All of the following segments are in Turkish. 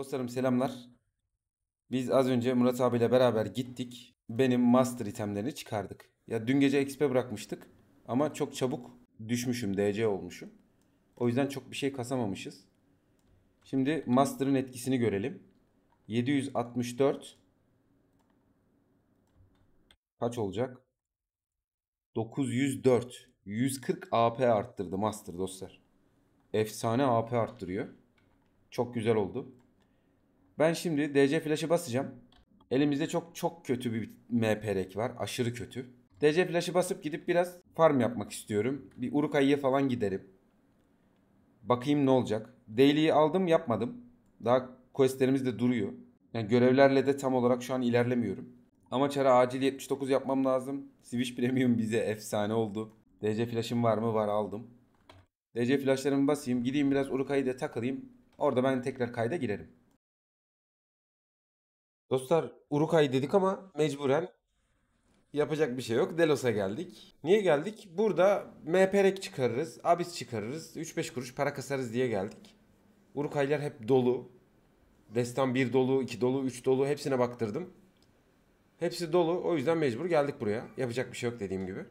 Dostlarım selamlar. Biz az önce Murat abiyle beraber gittik. Benim master itemlerini çıkardık. Ya dün gece XP bırakmıştık ama çok çabuk düşmüşüm, DC olmuşum. O yüzden çok bir şey kasamamışız. Şimdi master'ın etkisini görelim. 764 kaç olacak? 904. 140 AP arttırdı master dostlar. Efsane AP arttırıyor. Çok güzel oldu. Ben şimdi DC flash'ı basacağım. Elimizde çok çok kötü bir MP'rek var. Aşırı kötü. DC flash'ı basıp gidip biraz farm yapmak istiyorum. Bir Urukay'a falan giderim. Bakayım ne olacak. Daily'yi aldım yapmadım. Daha questlerimiz de duruyor. Yani görevlerle de tam olarak şu an ilerlemiyorum. Ama çara acil 79 yapmam lazım. Switch Premium bize efsane oldu. DC flash'ım var mı? Var aldım. DC flash'larımı basayım. Gideyim biraz Urukay'ı da takılayım. Orada ben tekrar kayda girerim. Dostlar Urukay dedik ama mecburen yapacak bir şey yok. Delos'a geldik. Niye geldik? Burada MPREK çıkarırız, abis çıkarırız, 3-5 kuruş para kasarız diye geldik. Urukaylar hep dolu. Destan 1 dolu, 2 dolu, 3 dolu hepsine baktırdım. Hepsi dolu. O yüzden mecbur geldik buraya. Yapacak bir şey yok dediğim gibi.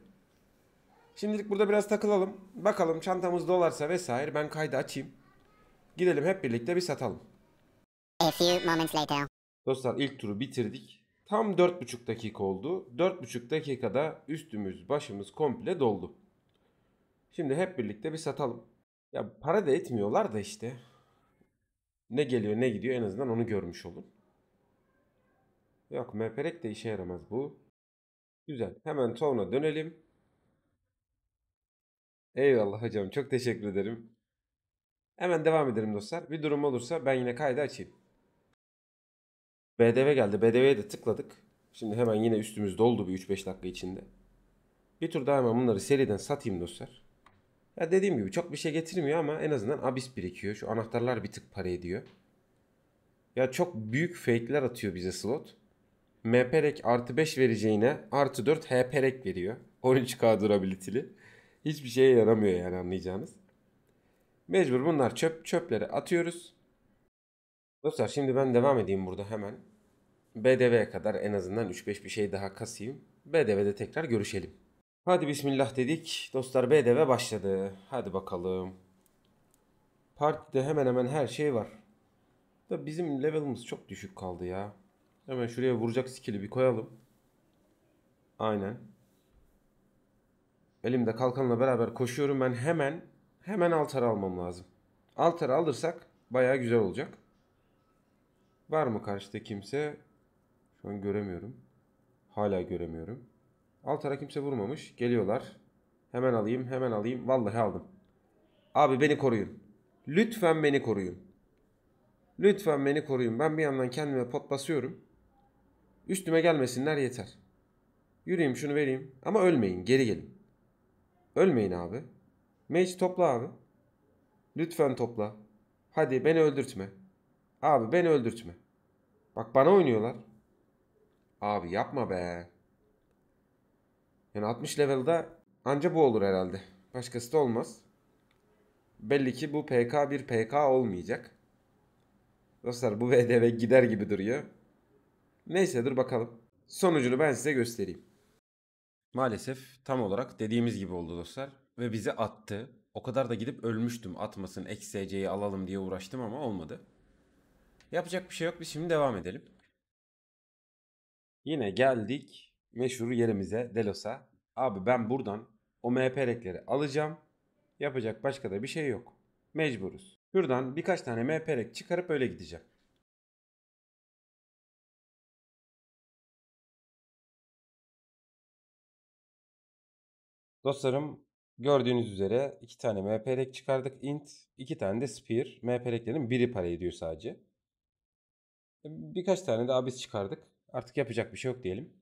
Şimdilik burada biraz takılalım. Bakalım çantamız dolarsa vesaire ben kaydı açayım. Gidelim hep birlikte bir satalım. A few moments later. Dostlar ilk turu bitirdik. Tam 4,5 dakika oldu. 4,5 dakikada üstümüz başımız komple doldu. Şimdi hep birlikte bir satalım. Ya para da etmiyorlar da işte. Ne geliyor ne gidiyor en azından onu görmüş olun. Yok meperek de işe yaramaz bu. Güzel. Hemen sonra dönelim. Eyvallah hocam çok teşekkür ederim. Hemen devam edelim dostlar. Bir durum olursa ben yine kaydı açayım. BDV geldi. BDV'ye de tıkladık. Şimdi hemen yine üstümüz doldu bir 3-5 dakika içinde. Bir tur daha hemen bunları seriden satayım dostlar. Ya dediğim gibi çok bir şey getirmiyor ama en azından abis birikiyor. Şu anahtarlar bir tık para ediyor. Ya çok büyük fake'ler atıyor bize slot. MPREK artı 5 vereceğine artı 4 HPREK veriyor. 13K durabilitili. Hiçbir şeye yaramıyor yani anlayacağınız. Mecbur bunlar çöp çöpleri atıyoruz. Dostlar şimdi ben devam edeyim burada hemen. BDV'ye kadar en azından 3-5 bir şey daha kasayım. BDV'de tekrar görüşelim. Hadi bismillah dedik. Dostlar BDV başladı. Hadi bakalım. Partide hemen hemen her şey var. Da bizim level'ımız çok düşük kaldı ya. Hemen şuraya vuracak skill'i bir koyalım. Aynen. Elimde kalkanla beraber koşuyorum. Ben hemen hemen altar almam lazım. Altar alırsak baya güzel olacak. Var mı karşıda kimse? Şu an göremiyorum. Hala göremiyorum. Altara kimse vurmamış. Geliyorlar. Hemen alayım, hemen alayım. Vallahi aldım. Abi beni koruyun. Lütfen beni koruyun. Lütfen beni koruyun. Ben bir yandan kendime pot basıyorum. Üstüme gelmesinler yeter. Yürüyeyim şunu vereyim. Ama ölmeyin. Geri gelin. Ölmeyin abi. Mage topla abi. Lütfen topla. Hadi beni öldürtme. Abi beni öldürtme. Bak bana oynuyorlar. Abi yapma be. Yani 60 level'da anca bu olur herhalde. Başkası da olmaz. Belli ki bu PK bir PK olmayacak. Dostlar bu VDV gider gibi duruyor. Neyse dur bakalım. Sonucunu ben size göstereyim. Maalesef tam olarak dediğimiz gibi oldu dostlar. Ve bizi attı. O kadar da gidip ölmüştüm atmasın XSC'yi alalım diye uğraştım ama olmadı. Yapacak bir şey yok. Biz şimdi devam edelim. Yine geldik meşhur yerimize Delos'a. Abi ben buradan o MHP rekleri alacağım. Yapacak başka da bir şey yok. Mecburuz. Buradan birkaç tane MHP rek çıkarıp öyle gideceğim. Dostlarım gördüğünüz üzere iki tane MHP rek çıkardık int, iki tane de spear. MHP reklerin biri para ediyor sadece. Birkaç tane daha biz çıkardık. Artık yapacak bir şey yok diyelim.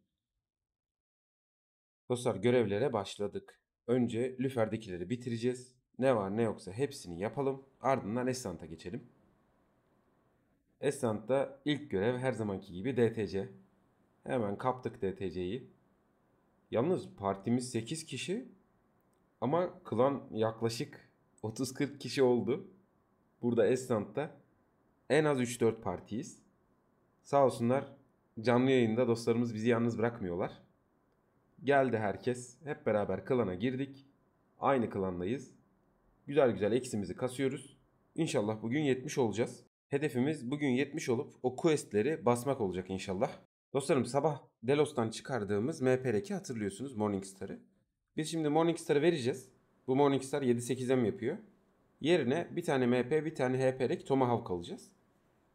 Dostlar görevlere başladık. Önce lüferdekileri bitireceğiz. Ne var ne yoksa hepsini yapalım. Ardından Esant'a geçelim. Esant'ta ilk görev her zamanki gibi DTC. Hemen kaptık DTC'yi. Yalnız partimiz 8 kişi ama klan yaklaşık 30-40 kişi oldu. Burada Esant'ta en az 3-4 partiyiz. Sağ olsunlar canlı yayında dostlarımız bizi yalnız bırakmıyorlar. Geldi herkes. Hep beraber klana girdik. Aynı klandayız. Güzel güzel eksimizi kasıyoruz. İnşallah bugün 70 olacağız. Hedefimiz bugün 70 olup o questleri basmak olacak inşallah. Dostlarım sabah Delos'tan çıkardığımız MP2 hatırlıyorsunuz Morningstar'ı. Biz şimdi Morningstar'ı vereceğiz. Bu Morningstar 7-8'e mi yapıyor? Yerine bir tane MP bir tane HP'lik Tomahawk alacağız.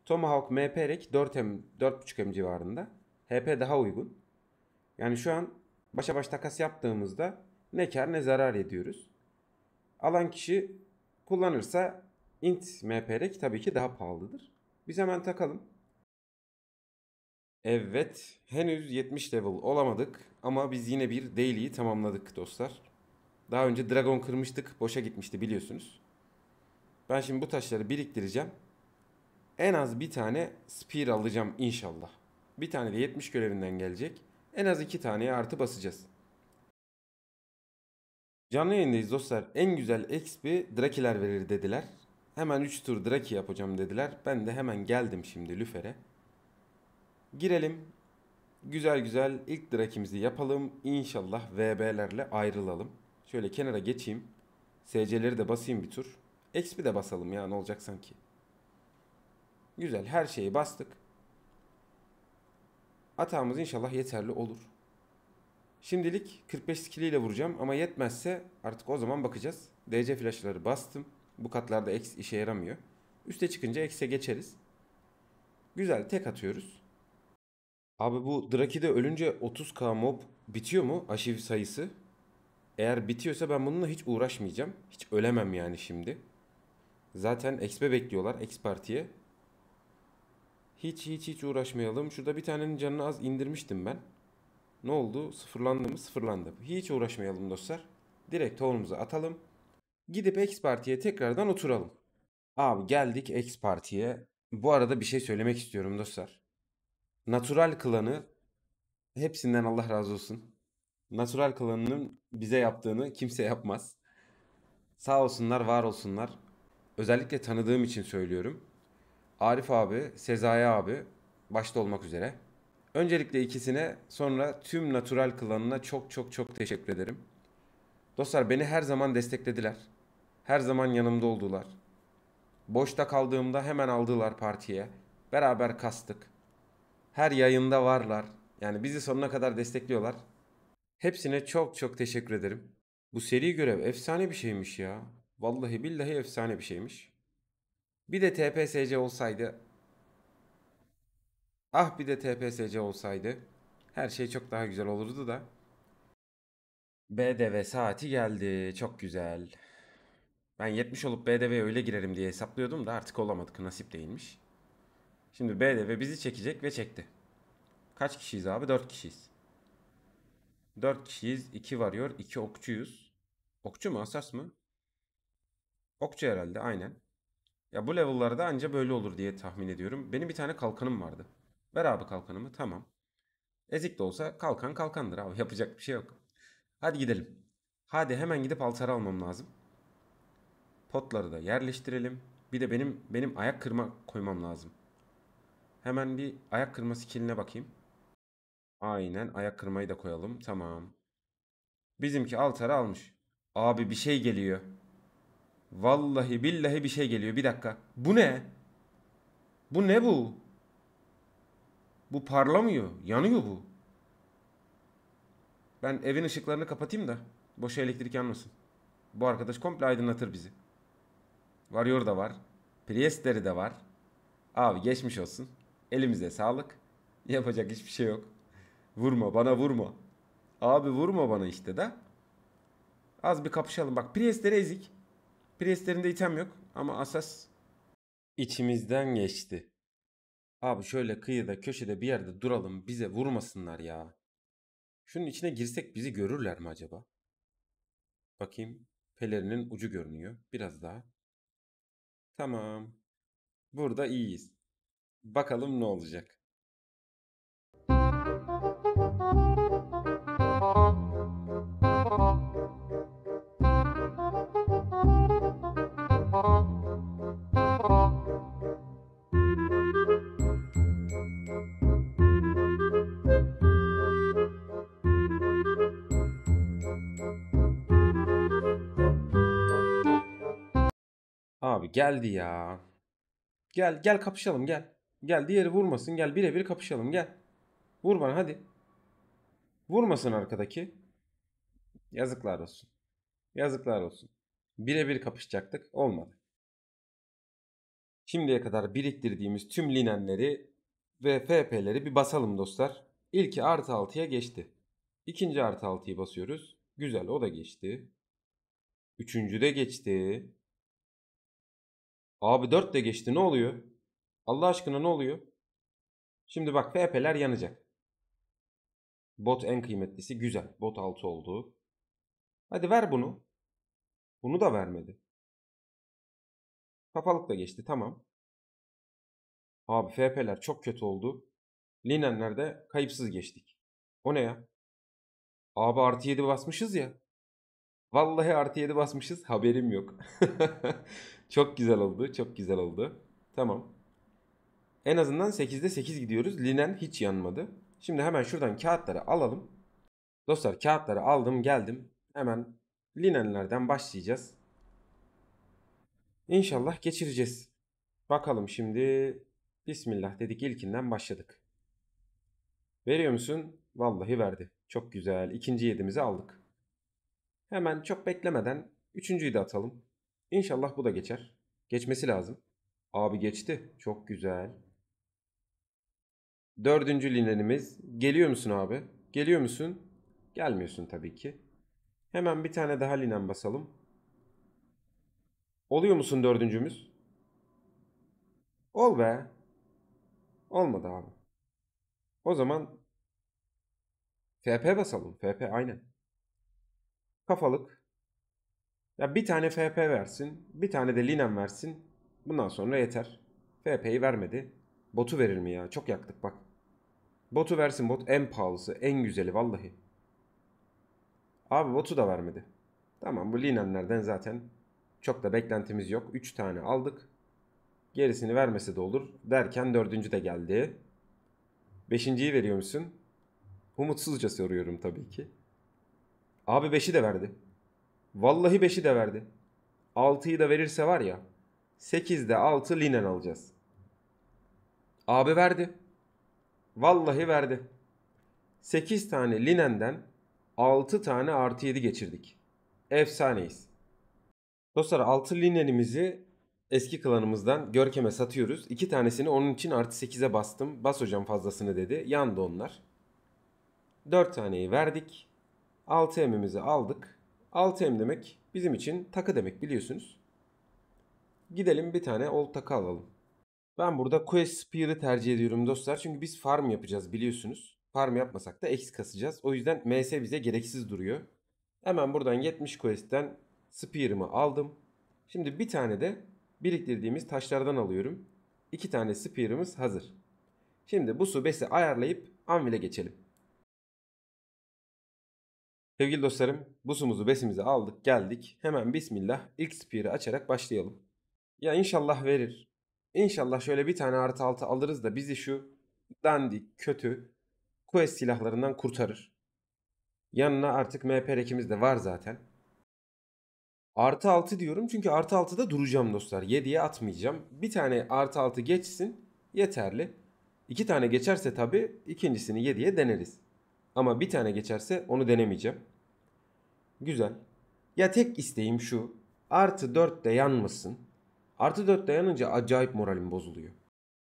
Tomahawk MP Rek 4M, 4.5M civarında. HP daha uygun. Yani şu an başa baş takas yaptığımızda ne kar ne zarar ediyoruz. Alan kişi kullanırsa int mprek tabii ki daha pahalıdır. Biz hemen takalım. Evet henüz 70 level olamadık ama biz yine bir daily'yi tamamladık dostlar. Daha önce dragon kırmıştık boşa gitmişti biliyorsunuz. Ben şimdi bu taşları biriktireceğim en az bir tane spear alacağım inşallah. Bir tane de 70 görevinden gelecek. En az iki taneye artı basacağız. Canlı yayındayız dostlar. En güzel XP Drakiler verir dediler. Hemen 3 tur Draki yapacağım dediler. Ben de hemen geldim şimdi Lüfer'e. Girelim. Güzel güzel ilk Draki'mizi yapalım. İnşallah VB'lerle ayrılalım. Şöyle kenara geçeyim. SC'leri de basayım bir tur. XP de basalım ya ne olacak sanki. Güzel her şeyi bastık. Atağımız inşallah yeterli olur. Şimdilik 45 ile vuracağım ama yetmezse artık o zaman bakacağız. DC flashları bastım. Bu katlarda X işe yaramıyor. Üste çıkınca X'e geçeriz. Güzel tek atıyoruz. Abi bu Draki'de ölünce 30k mob bitiyor mu aşiv sayısı? Eğer bitiyorsa ben bununla hiç uğraşmayacağım. Hiç ölemem yani şimdi. Zaten XP bekliyorlar X partiye. Hiç hiç hiç uğraşmayalım. Şurada bir tanenin canını az indirmiştim ben. Ne oldu? Sıfırlandı mı? Sıfırlandı. Hiç uğraşmayalım dostlar. Direkt tohumumuzu atalım. Gidip X partiye tekrardan oturalım. Abi geldik X partiye. Bu arada bir şey söylemek istiyorum dostlar. Natural klanı hepsinden Allah razı olsun. Natural klanının bize yaptığını kimse yapmaz. Sağ olsunlar, var olsunlar. Özellikle tanıdığım için söylüyorum. Arif abi, Sezai abi başta olmak üzere. Öncelikle ikisine sonra tüm natural klanına çok çok çok teşekkür ederim. Dostlar beni her zaman desteklediler. Her zaman yanımda oldular. Boşta kaldığımda hemen aldılar partiye. Beraber kastık. Her yayında varlar. Yani bizi sonuna kadar destekliyorlar. Hepsine çok çok teşekkür ederim. Bu seri görev efsane bir şeymiş ya. Vallahi billahi efsane bir şeymiş. Bir de TPSC olsaydı. Ah bir de TPSC olsaydı. Her şey çok daha güzel olurdu da. BDV saati geldi. Çok güzel. Ben 70 olup BDV'ye öyle girerim diye hesaplıyordum da artık olamadık. Nasip değilmiş. Şimdi BDV bizi çekecek ve çekti. Kaç kişiyiz abi? 4 kişiyiz. 4 kişiyiz. 2 varıyor. 2 okçuyuz. Okçu mu? Asas mı? Okçu herhalde. Aynen. Ya bu level'larda anca böyle olur diye tahmin ediyorum. Benim bir tane kalkanım vardı. Ver abi kalkanımı tamam. Ezik de olsa kalkan kalkandır abi yapacak bir şey yok. Hadi gidelim. Hadi hemen gidip altarı almam lazım. Potları da yerleştirelim. Bir de benim benim ayak kırma koymam lazım. Hemen bir ayak kırma skilline bakayım. Aynen ayak kırmayı da koyalım. Tamam. Bizimki altarı almış. Abi bir şey geliyor. Vallahi billahi bir şey geliyor. Bir dakika. Bu ne? Bu ne bu? Bu parlamıyor. Yanıyor bu. Ben evin ışıklarını kapatayım da boş elektrik yanmasın. Bu arkadaş komple aydınlatır bizi. Varıyor da var. priestleri de var. Abi geçmiş olsun. Elimize sağlık. Yapacak hiçbir şey yok. Vurma bana vurma. Abi vurma bana işte de. Az bir kapışalım. Bak priestleri ezik. Priestlerinde item yok ama Asas içimizden geçti. Abi şöyle kıyıda köşede bir yerde duralım bize vurmasınlar ya. Şunun içine girsek bizi görürler mi acaba? Bakayım. Pelerinin ucu görünüyor. Biraz daha. Tamam. Burada iyiyiz. Bakalım ne olacak. Abi geldi ya. Gel gel kapışalım gel. Gel diğeri vurmasın gel birebir kapışalım gel. Vur bana hadi. Vurmasın arkadaki. Yazıklar olsun. Yazıklar olsun. Birebir kapışacaktık olmadı. Şimdiye kadar biriktirdiğimiz tüm linenleri ve FP'leri bir basalım dostlar. İlki artı 6'ya geçti. İkinci artı 6'yı basıyoruz. Güzel o da geçti. Üçüncü de geçti. Abi 4 de geçti ne oluyor? Allah aşkına ne oluyor? Şimdi bak PP'ler yanacak. Bot en kıymetlisi güzel. Bot 6 oldu. Hadi ver bunu. Bunu da vermedi. Kapalık da geçti tamam. Abi FP'ler çok kötü oldu. Linenlerde kayıpsız geçtik. O ne ya? Abi artı 7 basmışız ya. Vallahi artı 7 basmışız haberim yok. Çok güzel oldu. Çok güzel oldu. Tamam. En azından 8'de 8 gidiyoruz. Linen hiç yanmadı. Şimdi hemen şuradan kağıtları alalım. Dostlar kağıtları aldım geldim. Hemen linenlerden başlayacağız. İnşallah geçireceğiz. Bakalım şimdi. Bismillah dedik ilkinden başladık. Veriyor musun? Vallahi verdi. Çok güzel. İkinci yedimizi aldık. Hemen çok beklemeden üçüncüyü de atalım. İnşallah bu da geçer. Geçmesi lazım. Abi geçti. Çok güzel. Dördüncü linenimiz. Geliyor musun abi? Geliyor musun? Gelmiyorsun tabii ki. Hemen bir tane daha linen basalım. Oluyor musun dördüncümüz? Ol be. Olmadı abi. O zaman FP basalım. FP aynen. Kafalık. Ya bir tane FP versin, bir tane de Linen versin. Bundan sonra yeter. FP'yi vermedi. Botu verir mi ya? Çok yaktık bak. Botu versin bot en pahalısı, en güzeli vallahi. Abi botu da vermedi. Tamam bu Linenlerden zaten çok da beklentimiz yok. 3 tane aldık. Gerisini vermesi de olur. Derken dördüncü de geldi. Beşinciyi veriyor musun? Umutsuzca soruyorum tabii ki. Abi beşi de verdi. Vallahi 5'i de verdi. 6'yı da verirse var ya 8'de 6 linen alacağız. Abi verdi. Vallahi verdi. 8 tane linenden 6 tane artı 7 geçirdik. Efsaneyiz. Dostlar 6 linenimizi eski klanımızdan Görkem'e satıyoruz. 2 tanesini onun için artı 8'e bastım. Bas hocam fazlasını dedi. Yandı onlar. 4 taneyi verdik. 6 emimizi aldık. 6M demek bizim için takı demek biliyorsunuz. Gidelim bir tane old takı alalım. Ben burada Quest Spear'ı tercih ediyorum dostlar. Çünkü biz farm yapacağız biliyorsunuz. Farm yapmasak da X kasacağız. O yüzden MS bize gereksiz duruyor. Hemen buradan 70 Quest'ten Spear'ımı aldım. Şimdi bir tane de biriktirdiğimiz taşlardan alıyorum. İki tane Spear'ımız hazır. Şimdi bu su subesi ayarlayıp Anvil'e geçelim. Sevgili dostlarım, busumuzu besimizi aldık geldik. Hemen bismillah ilk spiri açarak başlayalım. Ya inşallah verir. İnşallah şöyle bir tane artı altı alırız da bizi şu dandik, kötü, quest silahlarından kurtarır. Yanına artık MP rekimiz de var zaten. Artı altı diyorum çünkü artı altı da duracağım dostlar. Yediye atmayacağım. Bir tane artı altı geçsin yeterli. İki tane geçerse tabii ikincisini yediye deneriz. Ama bir tane geçerse onu denemeyeceğim. Güzel. Ya tek isteğim şu. Artı 4 de yanmasın. Artı 4 de yanınca acayip moralim bozuluyor.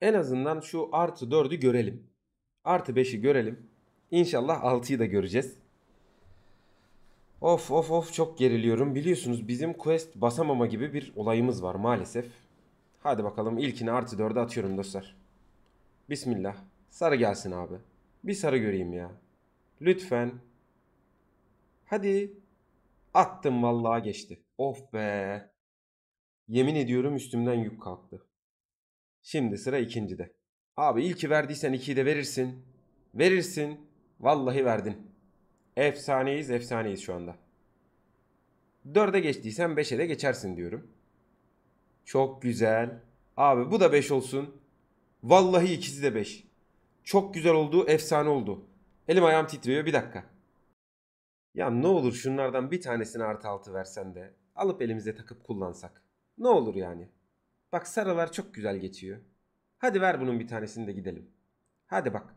En azından şu artı 4'ü görelim. Artı 5'i görelim. İnşallah 6'yı da göreceğiz. Of of of çok geriliyorum. Biliyorsunuz bizim quest basamama gibi bir olayımız var maalesef. Hadi bakalım ilkini artı 4'e atıyorum dostlar. Bismillah. Sarı gelsin abi. Bir sarı göreyim ya. Lütfen. Hadi. Attım vallahi geçti. Of be. Yemin ediyorum üstümden yük kalktı. Şimdi sıra ikincide. Abi ilki verdiysen ikiyi de verirsin. Verirsin. Vallahi verdin. Efsaneyiz efsaneyiz şu anda. Dörde geçtiysen beşe de geçersin diyorum. Çok güzel. Abi bu da beş olsun. Vallahi ikisi de beş. Çok güzel oldu efsane oldu. Elim ayağım titriyor bir dakika. Ya ne olur şunlardan bir tanesini artı altı versen de alıp elimize takıp kullansak. Ne olur yani. Bak sarılar çok güzel geçiyor. Hadi ver bunun bir tanesini de gidelim. Hadi bak.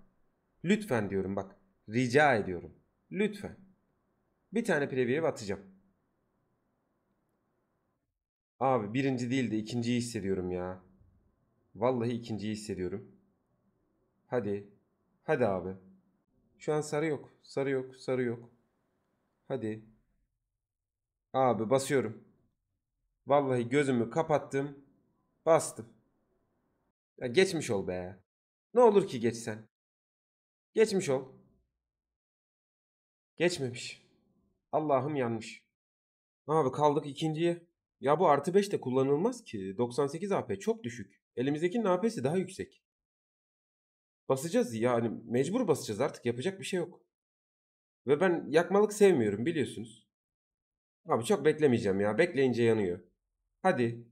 Lütfen diyorum bak. Rica ediyorum. Lütfen. Bir tane preview atacağım. Abi birinci değil de ikinciyi hissediyorum ya. Vallahi ikinciyi hissediyorum. Hadi. Hadi abi. Şu an sarı yok. Sarı yok. Sarı yok. Hadi. Abi basıyorum. Vallahi gözümü kapattım. Bastım. Ya geçmiş ol be. Ne olur ki geçsen. Geçmiş ol. Geçmemiş. Allah'ım yanmış. Abi kaldık ikinciye. Ya bu artı 5 de kullanılmaz ki. 98 AP çok düşük. Elimizdekinin AP'si daha yüksek. Basacağız yani mecbur basacağız artık yapacak bir şey yok. Ve ben yakmalık sevmiyorum biliyorsunuz. Abi çok beklemeyeceğim ya. Bekleyince yanıyor. Hadi.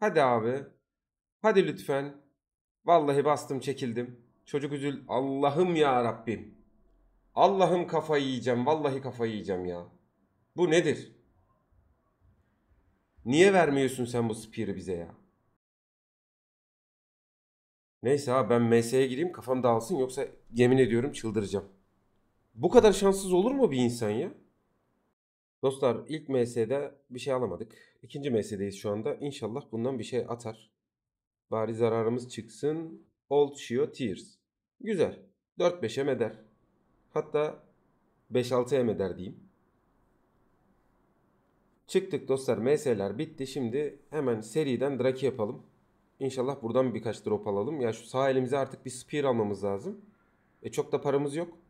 Hadi abi. Hadi lütfen. Vallahi bastım çekildim. Çocuk üzül. Allah'ım ya Rabbim. Allah'ım kafayı yiyeceğim. Vallahi kafayı yiyeceğim ya. Bu nedir? Niye vermiyorsun sen bu spiri bize ya? Neyse abi ben MS'ye gireyim kafam dağılsın yoksa yemin ediyorum çıldıracağım. Bu kadar şanssız olur mu bir insan ya? Dostlar ilk MS'de bir şey alamadık. İkinci MS'deyiz şu anda. İnşallah bundan bir şey atar. Bari zararımız çıksın. Old Shio Tears. Güzel. 4-5'e meder. Hatta 5-6'ya meder diyeyim. Çıktık dostlar. MS'ler bitti. Şimdi hemen seriden Draki yapalım. İnşallah buradan birkaç drop alalım. Ya şu sağ elimize artık bir spear almamız lazım. E çok da paramız yok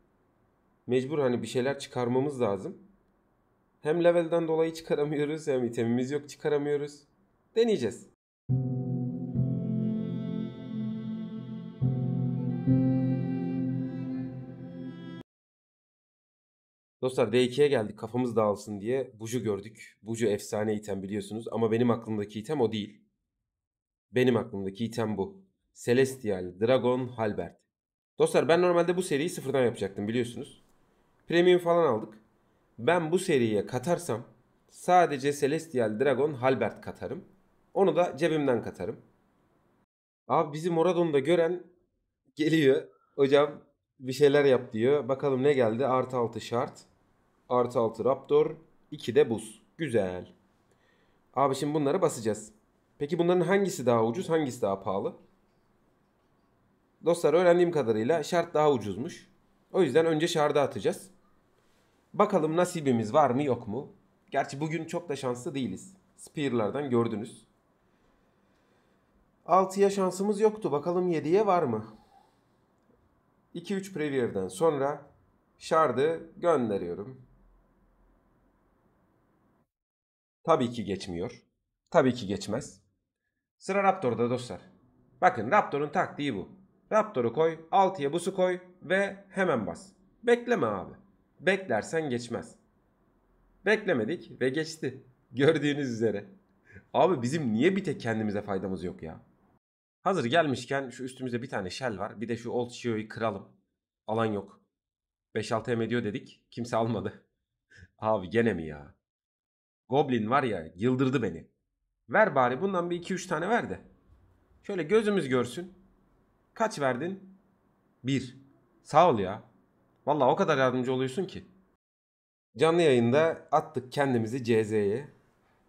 mecbur hani bir şeyler çıkarmamız lazım. Hem levelden dolayı çıkaramıyoruz hem itemimiz yok çıkaramıyoruz. Deneyeceğiz. Dostlar D2'ye geldik kafamız dağılsın diye buju gördük. Buju efsane item biliyorsunuz ama benim aklımdaki item o değil. Benim aklımdaki item bu. Celestial Dragon Halbert. Dostlar ben normalde bu seriyi sıfırdan yapacaktım biliyorsunuz. Premium falan aldık. Ben bu seriye katarsam sadece Celestial Dragon Halbert katarım. Onu da cebimden katarım. Abi bizi Moradon'da gören geliyor. Hocam bir şeyler yap diyor. Bakalım ne geldi? Artı 6 şart. Artı 6 Raptor. 2 de buz. Güzel. Abi şimdi bunları basacağız. Peki bunların hangisi daha ucuz hangisi daha pahalı? Dostlar öğrendiğim kadarıyla şart daha ucuzmuş. O yüzden önce şarda atacağız. Bakalım nasibimiz var mı yok mu? Gerçi bugün çok da şanslı değiliz. Spear'lardan gördünüz. 6'ya şansımız yoktu. Bakalım 7'ye var mı? 2-3 Previer'den sonra Shard'ı gönderiyorum. Tabii ki geçmiyor. Tabii ki geçmez. Sıra Raptor'da dostlar. Bakın Raptor'un taktiği bu. Raptor'u koy, 6'ya busu koy ve hemen bas. Bekleme abi. Beklersen geçmez. Beklemedik ve geçti. Gördüğünüz üzere. Abi bizim niye bir tek kendimize faydamız yok ya? Hazır gelmişken şu üstümüzde bir tane shell var. Bir de şu old shio'yu kıralım. Alan yok. 5-6 M ediyor dedik. Kimse almadı. Abi gene mi ya? Goblin var ya yıldırdı beni. Ver bari bundan bir 2-3 tane ver de. Şöyle gözümüz görsün. Kaç verdin? 1. Sağ ol ya. Valla o kadar yardımcı oluyorsun ki. Canlı yayında attık kendimizi CZ'ye.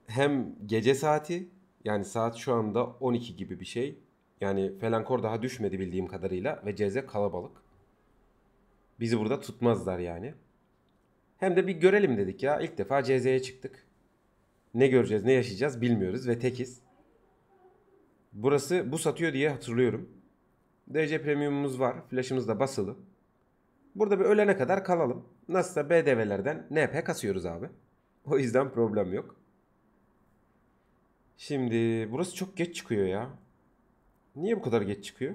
Hem gece saati yani saat şu anda 12 gibi bir şey. Yani Felankor daha düşmedi bildiğim kadarıyla ve CZ kalabalık. Bizi burada tutmazlar yani. Hem de bir görelim dedik ya. İlk defa CZ'ye çıktık. Ne göreceğiz, ne yaşayacağız bilmiyoruz ve tekiz. Burası bu satıyor diye hatırlıyorum. DC Premium'umuz var. Flash'ımız da basılı. Burada bir ölene kadar kalalım. Nasılsa BDV'lerden NP kasıyoruz abi. O yüzden problem yok. Şimdi burası çok geç çıkıyor ya. Niye bu kadar geç çıkıyor?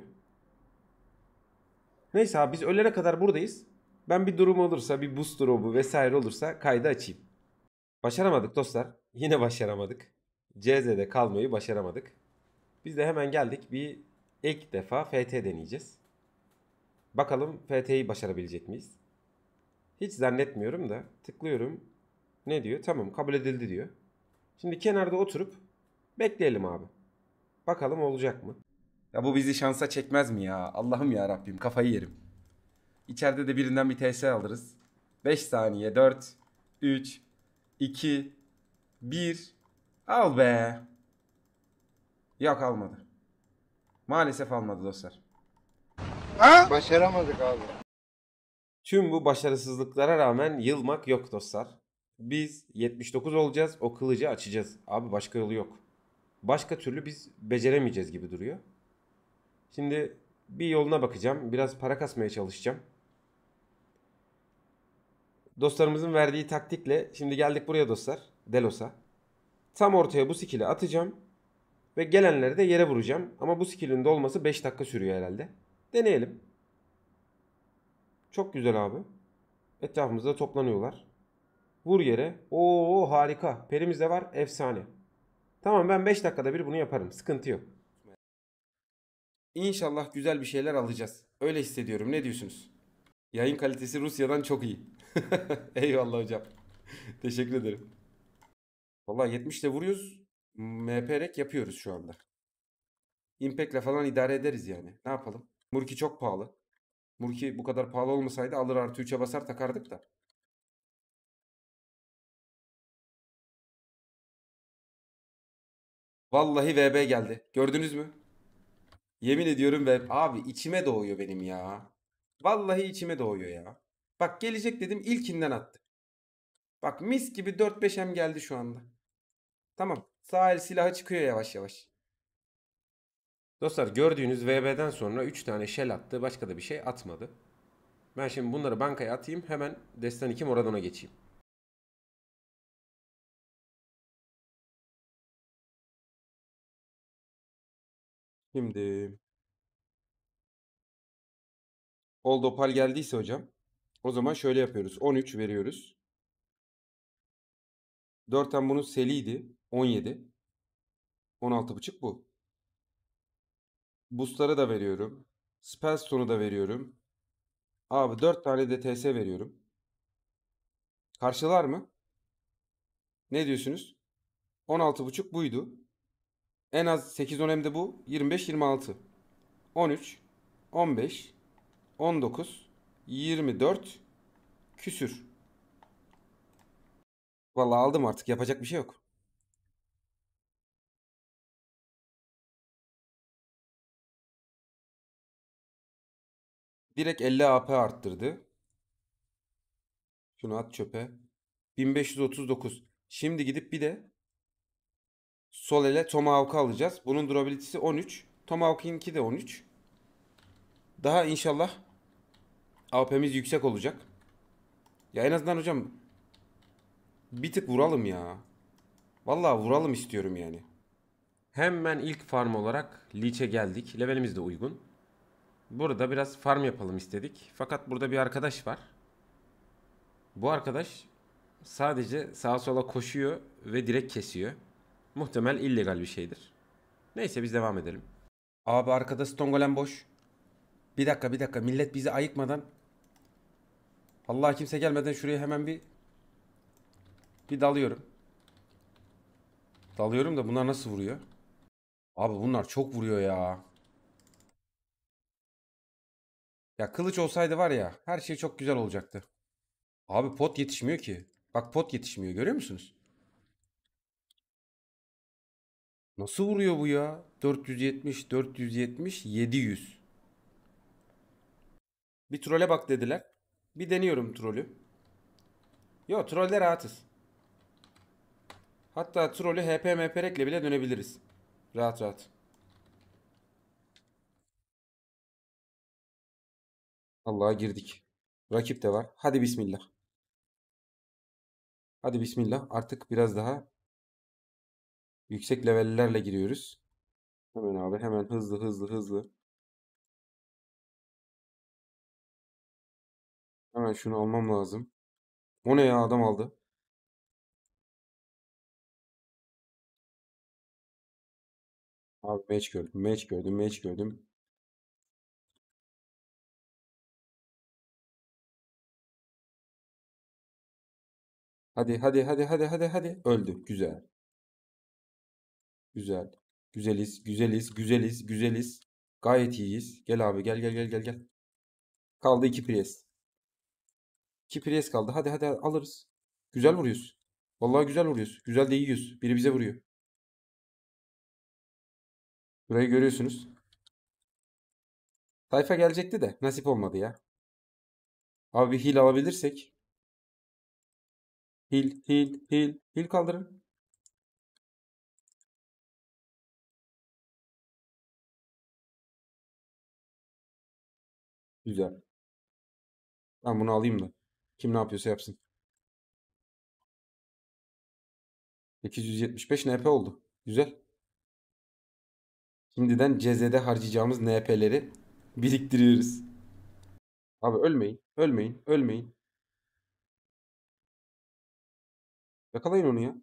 Neyse abi biz ölene kadar buradayız. Ben bir durum olursa bir boost drop'u vesaire olursa kaydı açayım. Başaramadık dostlar. Yine başaramadık. CZ'de kalmayı başaramadık. Biz de hemen geldik bir ilk defa FT deneyeceğiz. Bakalım FT'yi başarabilecek miyiz? Hiç zannetmiyorum da tıklıyorum. Ne diyor? Tamam kabul edildi diyor. Şimdi kenarda oturup bekleyelim abi. Bakalım olacak mı? Ya bu bizi şansa çekmez mi ya? Allah'ım ya Rabbim kafayı yerim. İçeride de birinden bir TS alırız. 5 saniye 4 3 2 1 Al be. Yok almadı. Maalesef almadı dostlar. Ha? Başaramadık abi. Tüm bu başarısızlıklara rağmen yılmak yok dostlar. Biz 79 olacağız, o kılıcı açacağız. Abi başka yolu yok. Başka türlü biz beceremeyeceğiz gibi duruyor. Şimdi bir yoluna bakacağım. Biraz para kasmaya çalışacağım. Dostlarımızın verdiği taktikle şimdi geldik buraya dostlar. Delos'a. Tam ortaya bu skill'i atacağım. Ve gelenleri de yere vuracağım. Ama bu skill'in dolması 5 dakika sürüyor herhalde. Deneyelim. Çok güzel abi. Etrafımızda toplanıyorlar. Vur yere. Oo harika. Perimiz de var. Efsane. Tamam ben 5 dakikada bir bunu yaparım. Sıkıntı yok. İnşallah güzel bir şeyler alacağız. Öyle hissediyorum. Ne diyorsunuz? Yayın kalitesi Rusya'dan çok iyi. Eyvallah hocam. Teşekkür ederim. Vallahi 70 ile vuruyoruz. MPRek yapıyoruz şu anda. Impact'le falan idare ederiz yani. Ne yapalım? Murki çok pahalı. Murki bu kadar pahalı olmasaydı alır artı 3'e basar takardık da. Vallahi VB geldi. Gördünüz mü? Yemin ediyorum ve abi içime doğuyor benim ya. Vallahi içime doğuyor ya. Bak gelecek dedim ilkinden attı. Bak mis gibi 4-5M geldi şu anda. Tamam. Sağ el silahı çıkıyor yavaş yavaş. Dostlar gördüğünüz VB'den sonra 3 tane shell attı. Başka da bir şey atmadı. Ben şimdi bunları bankaya atayım. Hemen Destan 2 Moradon'a geçeyim. Şimdi Old Opal geldiyse hocam o zaman şöyle yapıyoruz. 13 veriyoruz. 4'ten bunun seliydi. 17. 16,5 bu. Boostları da veriyorum. Spellstone'u da veriyorum. Abi 4 tane de TS veriyorum. Karşılar mı? Ne diyorsunuz? 16.5 buydu. En az 8 dönemde bu. 25-26. 13, 15, 19, 24, küsür. Vallahi aldım artık yapacak bir şey yok. Direkt 50 AP arttırdı. Şunu at çöpe. 1539. Şimdi gidip bir de sol ele Tomahawk'ı alacağız. Bunun durability'si 13. Tomahawk'inki de 13. Daha inşallah AP'miz yüksek olacak. Ya en azından hocam bir tık vuralım ya. Vallahi vuralım istiyorum yani. Hemen ilk farm olarak Leech'e geldik. Levelimiz de uygun. Burada biraz farm yapalım istedik. Fakat burada bir arkadaş var. Bu arkadaş sadece sağa sola koşuyor ve direkt kesiyor. Muhtemel illegal bir şeydir. Neyse biz devam edelim. Abi arkada Stongolen boş. Bir dakika bir dakika millet bizi ayıkmadan Allah kimse gelmeden şuraya hemen bir bir dalıyorum. Dalıyorum da bunlar nasıl vuruyor? Abi bunlar çok vuruyor ya. Ya kılıç olsaydı var ya her şey çok güzel olacaktı. Abi pot yetişmiyor ki. Bak pot yetişmiyor görüyor musunuz? Nasıl vuruyor bu ya? 470, 470, 700. Bir trole bak dediler. Bir deniyorum trolü. Yo trolde rahatız. Hatta trolü HP mp bile dönebiliriz. Rahat rahat. Allah'a girdik. Rakip de var. Hadi bismillah. Hadi bismillah. Artık biraz daha yüksek levellerle giriyoruz. Hemen abi hemen hızlı hızlı hızlı. Hemen şunu almam lazım. O ne ya adam aldı. Abi match gördüm. Match gördüm. Match gördüm. Hadi hadi hadi hadi hadi hadi. Öldü. Güzel. Güzel. Güzeliz, güzeliz, güzeliz, güzeliz. Gayet iyiyiz. Gel abi gel gel gel gel gel. Kaldı iki pres. İki pres kaldı. Hadi hadi alırız. Güzel vuruyoruz. Vallahi güzel vuruyoruz. Güzel de yiyoruz. Biri bize vuruyor. Burayı görüyorsunuz. Tayfa gelecekti de nasip olmadı ya. Abi bir hil alabilirsek Hil, hil, hil. Hil kaldırın. Güzel. Ben bunu alayım da. Kim ne yapıyorsa yapsın. 275 NP oldu. Güzel. Şimdiden CZ'de harcayacağımız NP'leri biriktiriyoruz. Abi ölmeyin, ölmeyin, ölmeyin. Yakalayın onu ya.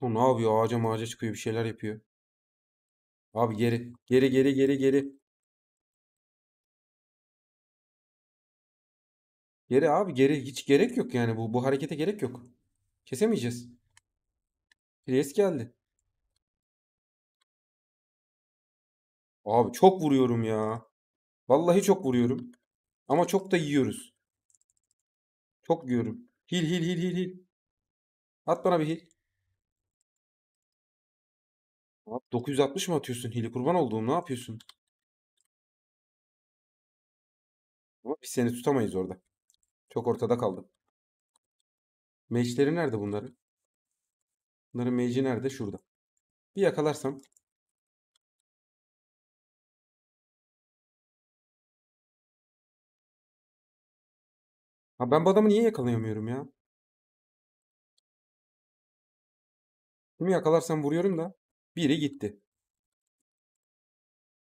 O ne yapıyor? Ağaca mağaca çıkıyor. Bir şeyler yapıyor. Abi geri. Geri geri geri geri. Geri abi geri. Hiç gerek yok yani. Bu, bu harekete gerek yok. Kesemeyeceğiz. Priest geldi. Abi çok vuruyorum ya. Vallahi çok vuruyorum. Ama çok da yiyoruz. Çok yiyorum. Hil hil hil hil hil. At bana bir hil. Abi 960 mı atıyorsun hili? Kurban olduğum ne yapıyorsun? Ama biz seni tutamayız orada. Çok ortada kaldım. Mage'leri nerede bunların? Bunların mage'i nerede? Şurada. Bir yakalarsam Ha ben bu adamı niye yakalayamıyorum ya? Kimi yakalarsam vuruyorum da. Biri gitti.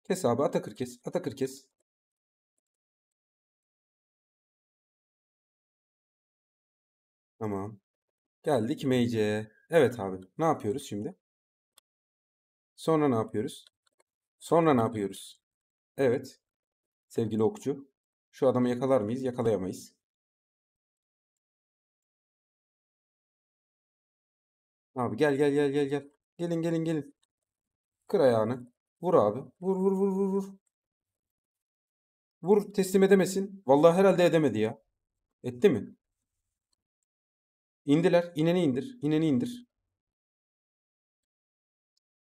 Kes abi Atakır kes. Atakır kes. Tamam. Geldik Mage'e. Evet abi. Ne yapıyoruz şimdi? Sonra ne yapıyoruz? Sonra ne yapıyoruz? Evet. Sevgili okçu. Şu adamı yakalar mıyız? Yakalayamayız. Abi gel gel gel gel gel. Gelin gelin gelin. Kır ayağını. Vur abi. Vur vur vur vur vur. Vur teslim edemesin. Vallahi herhalde edemedi ya. Etti mi? İndiler. İneni indir. İneni indir.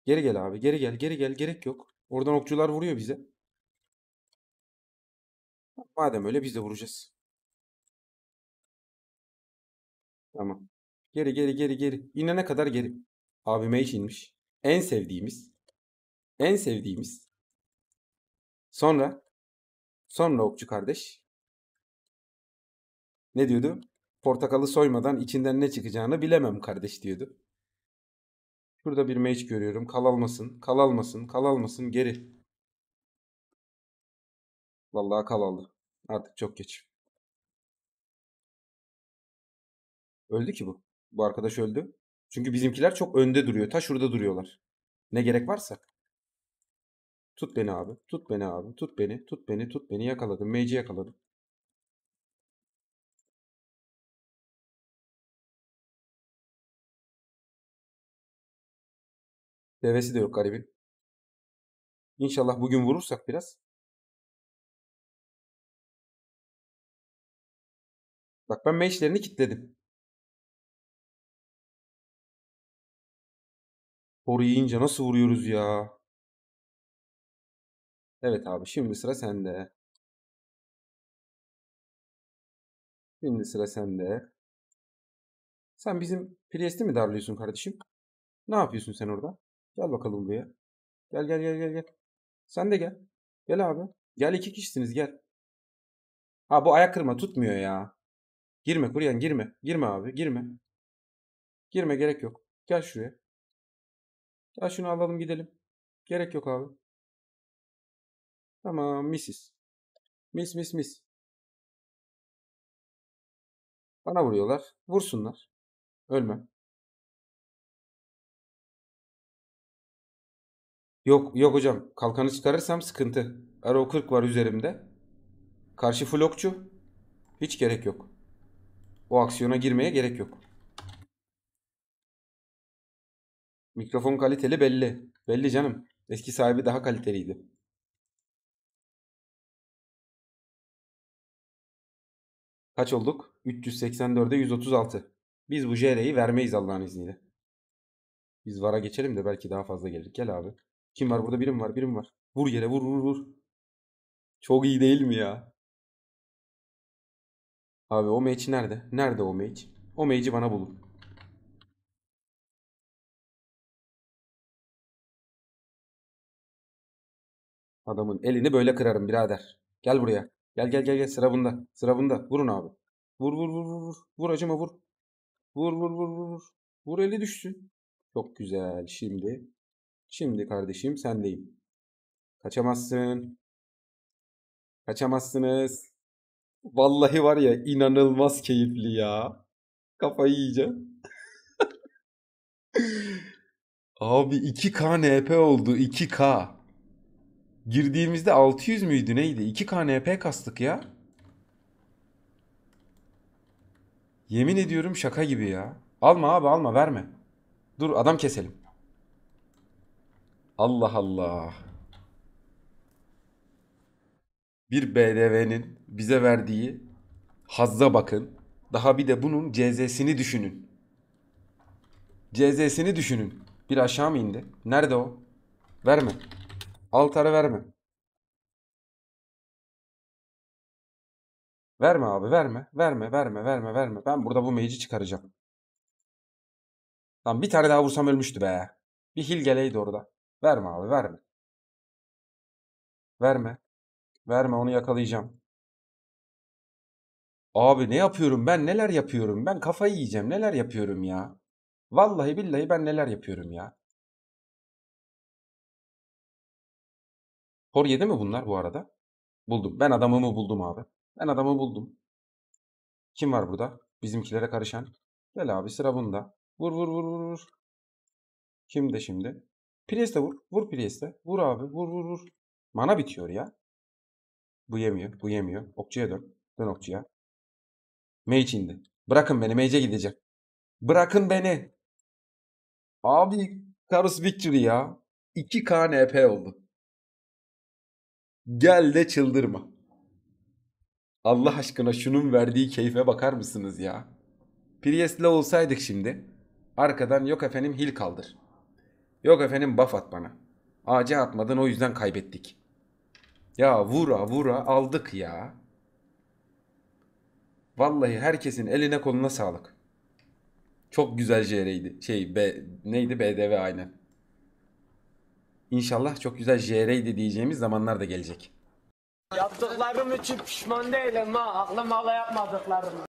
Geri gel abi. Geri gel. Geri gel. Gerek yok. Oradan okçular vuruyor bize. Madem öyle biz de vuracağız. Tamam. Geri geri geri geri. İnene kadar geri. Abime hiç inmiş. En sevdiğimiz. En sevdiğimiz. Sonra. Sonra okçu kardeş. Ne diyordu? Portakalı soymadan içinden ne çıkacağını bilemem kardeş diyordu. Şurada bir mage görüyorum. Kal almasın, kal almasın, kal almasın geri. Vallahi kal aldı. Artık çok geç. Öldü ki bu. Bu arkadaş öldü. Çünkü bizimkiler çok önde duruyor. Ta şurada duruyorlar. Ne gerek varsa. Tut beni abi. Tut beni abi. Tut beni. Tut beni. Tut beni. Yakaladım. Mage'i yakaladım. Devesi de yok garibin. İnşallah bugün vurursak biraz. Bak ben meşlerini kilitledim. Boru yiyince nasıl vuruyoruz ya? Evet abi şimdi sıra sende. Şimdi sıra sende. Sen bizim Priest'i mi darlıyorsun kardeşim? Ne yapıyorsun sen orada? Gel bakalım buraya. Gel gel gel gel gel. Sen de gel. Gel abi. Gel iki kişisiniz gel. Ha bu ayak kırma tutmuyor ya. Girme kuryan girme. Girme abi girme. Girme gerek yok. Gel şuraya. Ya şunu alalım gidelim. Gerek yok abi. Tamam misis. Mis mis mis. Bana vuruyorlar. Vursunlar. Ölmem. Yok yok hocam. Kalkanı çıkarırsam sıkıntı. Arrow 40 var üzerimde. Karşı flokçu. Hiç gerek yok. O aksiyona girmeye gerek yok. Mikrofon kaliteli belli. Belli canım. Eski sahibi daha kaliteliydi. Kaç olduk? 384'e 136. Biz bu JR'yi vermeyiz Allah'ın izniyle. Biz VAR'a geçelim de belki daha fazla gelir. Gel abi. Kim var burada? Birim var, birim var. Vur yere, vur vur vur. Çok iyi değil mi ya? Abi o mage nerede? Nerede o mage? O mage'i bana bulun. Adamın elini böyle kırarım birader. Gel buraya. Gel gel gel gel sıra bunda. Sıra bunda. Vurun abi. Vur vur vur vur. Vur acıma vur. Vur vur vur vur. Vur Vur eli düşsün. Çok güzel. Şimdi. Şimdi kardeşim sendeyim. Kaçamazsın. Kaçamazsınız. Vallahi var ya inanılmaz keyifli ya. Kafayı yiyeceğim. Abi 2K NP oldu. 2K. Girdiğimizde 600 müydü neydi? 2 KNP kastık ya. Yemin ediyorum şaka gibi ya. Alma abi alma verme. Dur adam keselim. Allah Allah. Bir BDV'nin bize verdiği hazza bakın. Daha bir de bunun CZ'sini düşünün. CZ'sini düşünün. Bir aşağı mı indi? Nerede o? Verme. Altara verme. Verme abi verme. Verme verme verme verme. Ben burada bu mage'i çıkaracağım. Lan bir tane daha vursam ölmüştü be. Bir hil geleydi orada. Verme abi verme. Verme. Verme onu yakalayacağım. Abi ne yapıyorum ben neler yapıyorum ben kafayı yiyeceğim neler yapıyorum ya. Vallahi billahi ben neler yapıyorum ya. Horye'de mi bunlar bu arada? Buldum. Ben adamımı buldum abi. Ben adamı buldum. Kim var burada? Bizimkilere karışan. Gel abi sıra bunda. Vur vur vur vur vur. Kimde şimdi? Priest'e vur. Vur Priest'e. Vur abi. Vur vur vur. Mana bitiyor ya. Bu yemiyor. Bu yemiyor. Okçuya dön. Dön okçuya. Mage indi. Bırakın beni. Mage'e gidecek. Bırakın beni. Abi Karus Victory ya. 2K oldu. Gel de çıldırma. Allah aşkına şunun verdiği keyfe bakar mısınız ya? Priest'le olsaydık şimdi. Arkadan yok efendim hil kaldır. Yok efendim baf at bana. Ağaca atmadın o yüzden kaybettik. Ya vura vura aldık ya. Vallahi herkesin eline koluna sağlık. Çok güzel JR'ydi. Şey B, neydi BDV aynen. İnşallah çok güzel JR'ydi diyeceğimiz zamanlar da gelecek. Yaptıklarım için pişman değilim ha. Aklım hala yapmadıklarım.